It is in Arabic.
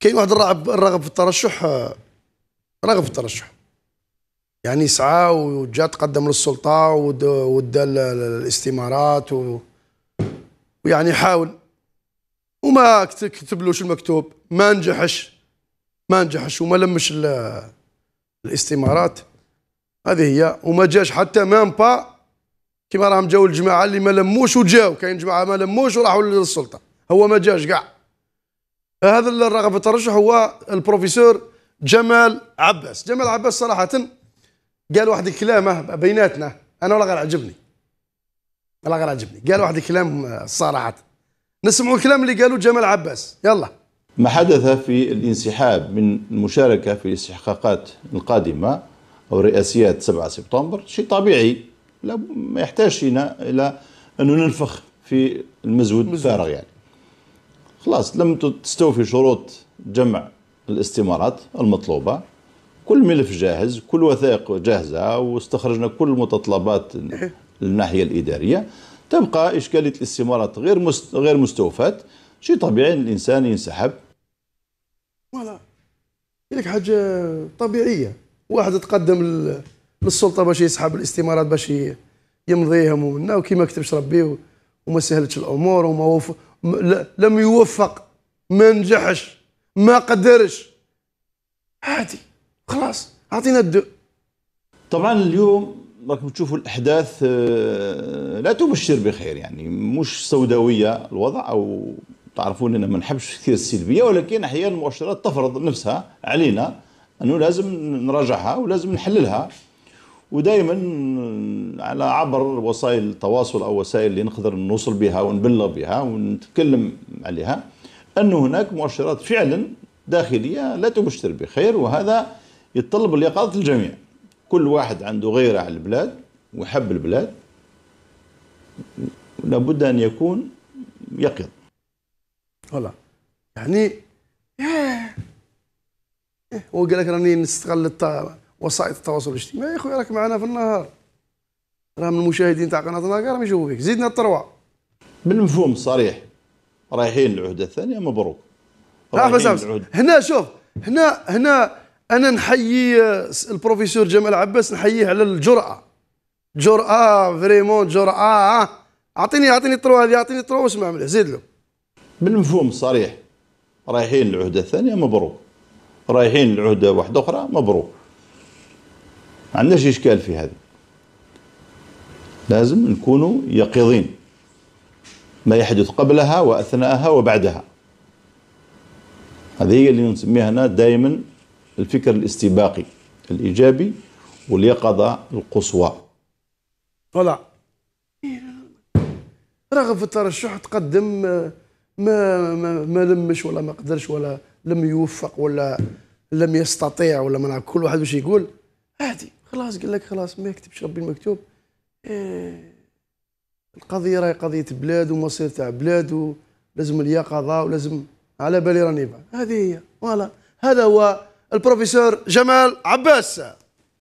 كاين واحد الراغب الرغب في الترشح آه، راغب في الترشح يعني سعى وجا تقدم للسلطه ودا الاستمارات و... ويعني حاول وما كتبلوش المكتوب ما نجحش ما نجحش وما لمش الاستمارات هذه هي وما جاش حتى مام با كيما راهم جاو الجماعه اللي ما لموش وجاو كاين جماعه ما لموش وراحوا للسلطه هو ما جاش كاع هذا الرغب الترشح هو البروفيسور جمال عباس جمال عباس صراحة قال واحد الكلام بيناتنا أنا ولا غير عجبني ولا غير عجبني قال واحد الكلام صراحة نسمعوا الكلام اللي قاله جمال عباس يلا ما حدث في الانسحاب من المشاركة في الاستحقاقات القادمة أو رئاسيات 7 سبتمبر شيء طبيعي لا ما يحتاج إلى أنه ننفخ في المزود الفارغ يعني خلاص لم تستوفي شروط جمع الاستمارات المطلوبة كل ملف جاهز كل وثائق جاهزة واستخرجنا كل المتطلبات الناحية الإدارية تبقى إشكالية الاستمارات غير مست... غير مستوفاة شيء طبيعي الإنسان ينسحب فوالا لك حاجة طبيعية واحد تقدم للسلطة باش يسحب الاستمارات باش يمضيهم ومنا وكيما كتبش ربي وما سهلتش الأمور وما وفق لم يوفق ما نجحش ما قدرش عادي خلاص اعطينا الدو طبعا اليوم راكم تشوفوا الاحداث آه، لا تبشر بخير يعني مش سوداويه الوضع او تعرفون اننا ما نحبش كثير السلبيه ولكن احيانا المؤشرات تفرض نفسها علينا انه لازم نراجعها ولازم نحللها ودائما على عبر وسائل التواصل او وسائل اللي نقدر نوصل بها ونبلغ بها ونتكلم عليها انه هناك مؤشرات فعلا داخليه لا تبشر بخير وهذا يتطلب اليقظه الجميع كل واحد عنده غيره على البلاد ويحب البلاد لابد ان يكون يقظ هلا يعني إيه، هو قال لك راني نستغل الطاقه وسائط التواصل الاجتماعي خويا راك معنا في النهار راه من المشاهدين تاع قناه النهار راهم يشوفوا فيك زيدنا الثروه بالمفهوم الصريح رايحين العهده الثانيه مبروك هنا شوف هنا هنا انا نحيي البروفيسور جمال عباس نحييه على الجراه جراه فريمون جراه اعطيني اعطيني الثروه هذه اعطيني الثروه واسمع مليح زيد له بالمفهوم الصريح رايحين العهده الثانيه مبروك رايحين العهده واحده اخرى مبروك ما عندناش إشكال في هذا لازم نكونوا يقظين ما يحدث قبلها وأثناءها وبعدها هذه هي اللي نسميها هنا دائما الفكر الاستباقي الإيجابي واليقظة القصوى طلع رغب في الترشح تقدم ما, ما, ما لمش ولا ما قدرش ولا لم يوفق ولا لم يستطيع ولا ما كل واحد واش يقول عادي خلاص قال لك خلاص ما يكتبش ربي المكتوب إيه القضيه راهي قضيه بلاد ومصير تاع بلاد ولازم اليقظه ولازم على بالي راني بعد هذه هي فوالا هذا هو البروفيسور جمال عباس